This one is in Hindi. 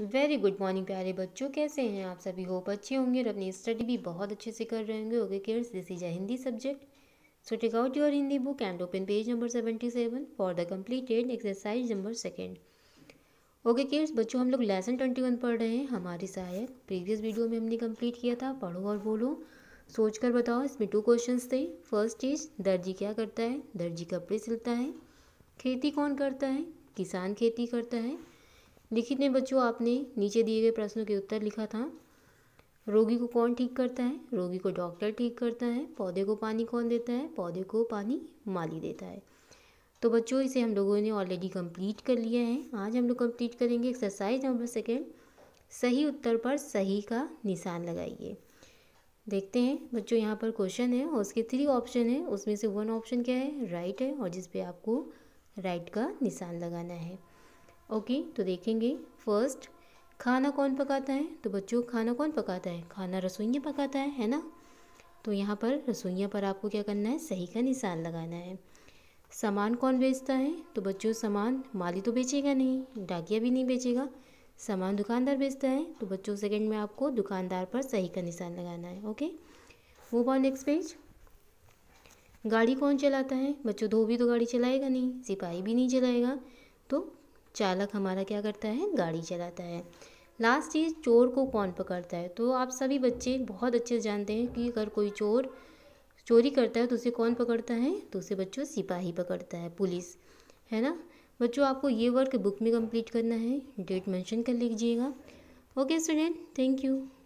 वेरी गुड मॉर्निंग प्यारे बच्चों कैसे हैं आप सभी होप अच्छे होंगे और अपनी स्टडी भी बहुत अच्छे से कर रहे होंगे okay kids this is a Hindi subject so take out your Hindi book and open page number seventy seven for the completed exercise number second okay kids बच्चों हम लोग लेसन ट्वेंटी वन पढ़ रहे हैं हमारी सहायक प्रीवियस वीडियो में हमने कंप्लीट किया था पढ़ो और बोलो सोच कर बताओ इसमें टू क्वेश्चन थे फर्स्ट इज दर्जी क्या करता है दर्जी कपड़े सिलता है खेती कौन करता है किसान खेती करता है लिखित में बच्चों आपने नीचे दिए गए प्रश्नों के उत्तर लिखा था रोगी को कौन ठीक करता है रोगी को डॉक्टर ठीक करता है पौधे को पानी कौन देता है पौधे को पानी माली देता है तो बच्चों इसे हम लोगों ने ऑलरेडी कंप्लीट कर लिया है आज हम लोग कंप्लीट करेंगे एक्सरसाइज नंबर सेकेंड सही उत्तर पर सही का निशान लगाइए देखते हैं बच्चों यहाँ पर क्वेश्चन है और उसके थ्री ऑप्शन है उसमें से वन ऑप्शन क्या है राइट है और जिसपे आपको राइट का निशान लगाना है ओके तो देखेंगे फर्स्ट खाना कौन पकाता है तो बच्चों खाना कौन पकाता है खाना रसोइया पकाता है है ना तो यहाँ पर रसोइया पर आपको क्या करना है सही का निशान लगाना है सामान कौन बेचता है तो बच्चों सामान माली तो बेचेगा नहीं डाकिया भी नहीं बेचेगा सामान दुकानदार बेचता है तो बच्चों सेकंड में आपको दुकानदार पर सही का निशान लगाना है ओके वो बॉन नेक्स्ट पेज गाड़ी कौन चलाता है बच्चों धोबी तो गाड़ी चलाएगा नहीं सिपाही भी नहीं चलाएगा तो चालक हमारा क्या करता है गाड़ी चलाता है लास्ट चीज़ चोर को कौन पकड़ता है तो आप सभी बच्चे बहुत अच्छे से जानते हैं कि अगर कोई चोर चोरी करता है तो उसे कौन पकड़ता है तो उसे बच्चों सिपाही पकड़ता है पुलिस है ना बच्चों आपको ये वर्क बुक में कंप्लीट करना है डेट मेंशन कर लीजिएगा ओके स्टूडेंट थैंक यू